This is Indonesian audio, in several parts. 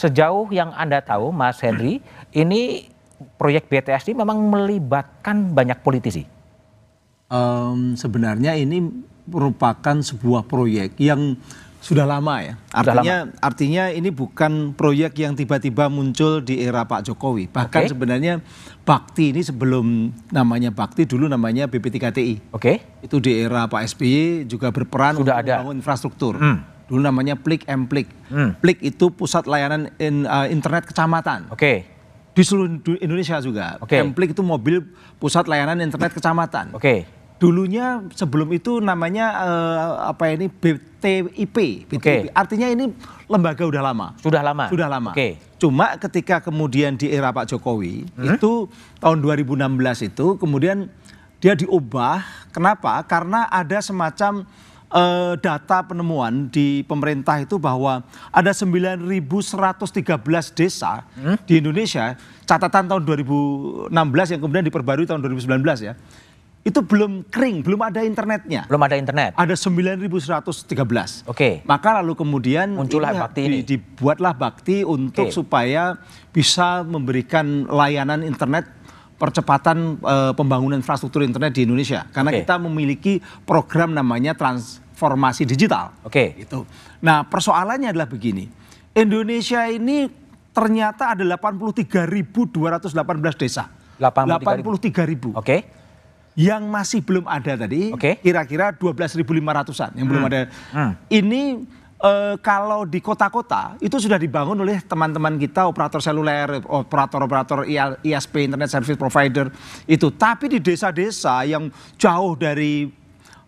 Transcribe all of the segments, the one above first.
sejauh yang Anda tahu Mas Henry, ini proyek BTS ini memang melibatkan banyak politisi. Um, sebenarnya ini merupakan sebuah proyek yang sudah lama ya. Artinya sudah lama. artinya ini bukan proyek yang tiba-tiba muncul di era Pak Jokowi. Bahkan okay. sebenarnya Bakti ini sebelum namanya Bakti dulu namanya BP3TI. Oke. Okay. Itu di era Pak SBY juga berperan sudah untuk ada. membangun infrastruktur. Hmm dulu namanya Plik Plik. Hmm. Plik itu pusat layanan in, uh, internet kecamatan. Oke. Okay. Di seluruh Indonesia juga. Oke. Okay. Plik itu mobil pusat layanan internet kecamatan. Oke. Okay. Dulunya sebelum itu namanya uh, apa ini BTIP, BTIP. Okay. Artinya ini lembaga udah lama. Sudah lama. Sudah lama. Oke. Okay. Cuma ketika kemudian di era Pak Jokowi hmm? itu tahun 2016 itu kemudian dia diubah. Kenapa? Karena ada semacam uh, data penemuan di pemerintah itu bahwa ada 9.113 desa hmm? di Indonesia catatan tahun 2016 yang kemudian diperbarui tahun 2019 ya. Itu belum kering, belum ada internetnya. Belum ada internet. Ada 9.113. Oke. Okay. Maka lalu kemudian muncullah ini, bakti ini. Dibuatlah bakti untuk okay. supaya bisa memberikan layanan internet percepatan e, pembangunan infrastruktur internet di Indonesia karena okay. kita memiliki program namanya transformasi digital. Oke. Okay. Itu. Nah, persoalannya adalah begini. Indonesia ini ternyata ada 83.218 desa. 83.000. Oke. Okay yang masih belum ada tadi okay. kira-kira 12.500-an yang hmm. belum ada. Hmm. Ini uh, kalau di kota-kota itu sudah dibangun oleh teman-teman kita operator seluler, operator-operator ISP internet service provider itu. Tapi di desa-desa yang jauh dari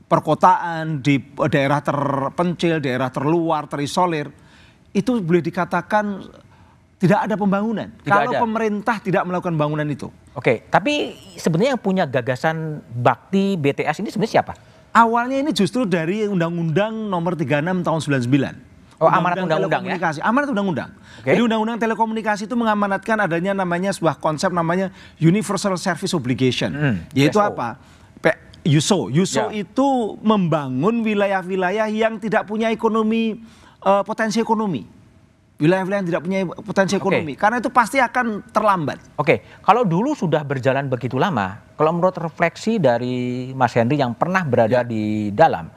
perkotaan, di daerah terpencil, daerah terluar, terisolir, itu boleh dikatakan tidak ada pembangunan. Tidak kalau ada. pemerintah tidak melakukan bangunan itu. Oke, tapi sebenarnya yang punya gagasan bakti BTS ini sebenarnya siapa? Awalnya ini justru dari Undang-Undang Nomor 36 Tahun 99. Oh, amanat undang-undang ya. Amanat undang-undang. Okay. Jadi undang-undang telekomunikasi itu mengamanatkan adanya namanya sebuah konsep namanya universal service obligation. Hmm, yaitu SO. apa? P USO. USO yeah. itu membangun wilayah-wilayah yang tidak punya ekonomi uh, potensi ekonomi wilayah-wilayah yang tidak punya potensi ekonomi. Okay. Karena itu pasti akan terlambat. Oke, okay. kalau dulu sudah berjalan begitu lama, kalau menurut refleksi dari Mas Henry yang pernah berada ya. di dalam,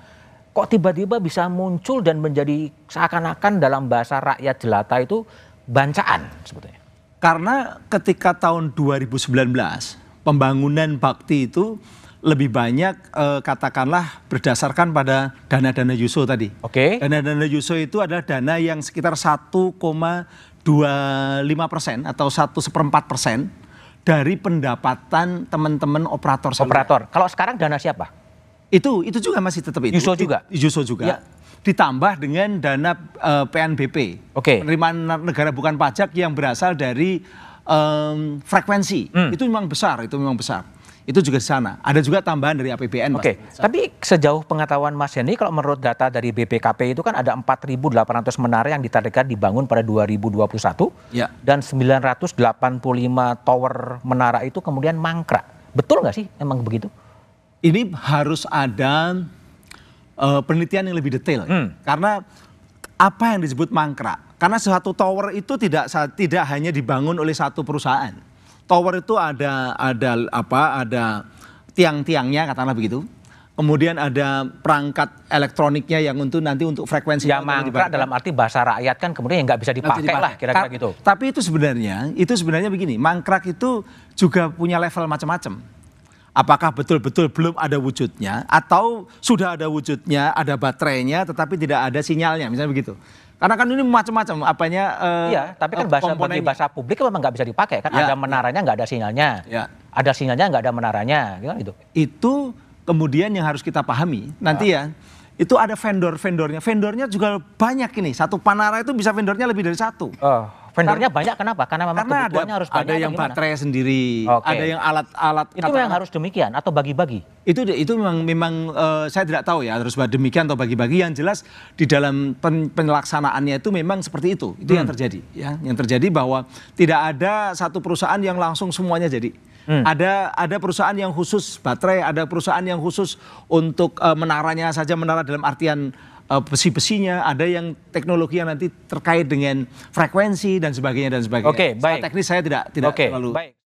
kok tiba-tiba bisa muncul dan menjadi seakan-akan dalam bahasa rakyat jelata itu bancaan sebetulnya? Karena ketika tahun 2019 pembangunan bakti itu lebih banyak eh, katakanlah berdasarkan pada dana-dana Yuso tadi. Oke. Okay. Dana-dana Yuso itu adalah dana yang sekitar 1,25 persen atau satu seperempat persen dari pendapatan teman-teman operator. Seluruh. Operator. Kalau sekarang dana siapa? Itu itu juga masih tetap itu. Yuso juga. Yuso juga. Ya. Ditambah dengan dana uh, eh, PNBP. Oke. Okay. Penerimaan negara bukan pajak yang berasal dari um, frekuensi. Hmm. Itu memang besar, itu memang besar itu juga di sana. Ada juga tambahan dari APBN. Oke, okay. tapi sejauh pengetahuan Mas Yeni, kalau menurut data dari BPKP itu kan ada 4.800 menara yang ditargetkan dibangun pada 2021 ya. dan 985 tower menara itu kemudian mangkrak. Betul nggak sih emang begitu? Ini harus ada uh, penelitian yang lebih detail hmm. karena apa yang disebut mangkrak? Karena suatu tower itu tidak tidak hanya dibangun oleh satu perusahaan Tower itu ada ada apa? Ada tiang-tiangnya katakanlah begitu. Kemudian ada perangkat elektroniknya yang untuk nanti untuk frekuensi yang mangkrak dalam arti bahasa rakyat kan kemudian yang nggak bisa dipakai, dipakai lah kira-kira gitu. Tapi itu sebenarnya itu sebenarnya begini, mangkrak itu juga punya level macam-macam apakah betul-betul belum ada wujudnya atau sudah ada wujudnya, ada baterainya tetapi tidak ada sinyalnya, misalnya begitu. Karena kan ini macam-macam apanya uh, Iya, tapi kan eh, bahasa bagi bahasa publik kan memang nggak bisa dipakai kan ya, ada iya. menaranya nggak ada sinyalnya. Ya. Ada sinyalnya nggak ada menaranya, gitu. Itu kemudian yang harus kita pahami nanti ya. ya itu ada vendor-vendornya. Vendornya juga banyak ini. Satu Panara itu bisa vendornya lebih dari satu. Oh. Vendornya banyak kenapa? Karena memang Karena kebutuhannya ada, harus banyak. Ada yang baterai sendiri, okay. ada yang alat-alat. Itu memang harus demikian atau bagi-bagi? Itu itu memang memang uh, saya tidak tahu ya harus demikian atau bagi-bagi. Yang jelas di dalam pen, penelaksanaannya itu memang seperti itu. Itu hmm. yang terjadi ya. Yang terjadi bahwa tidak ada satu perusahaan yang langsung semuanya jadi. Hmm. Ada ada perusahaan yang khusus baterai, ada perusahaan yang khusus untuk uh, menaranya saja menara dalam artian uh, besi-besinya, ada yang teknologi yang nanti terkait dengan frekuensi dan sebagainya dan sebagainya. Oke, okay, baik. Secara teknis saya tidak tidak okay, terlalu baik.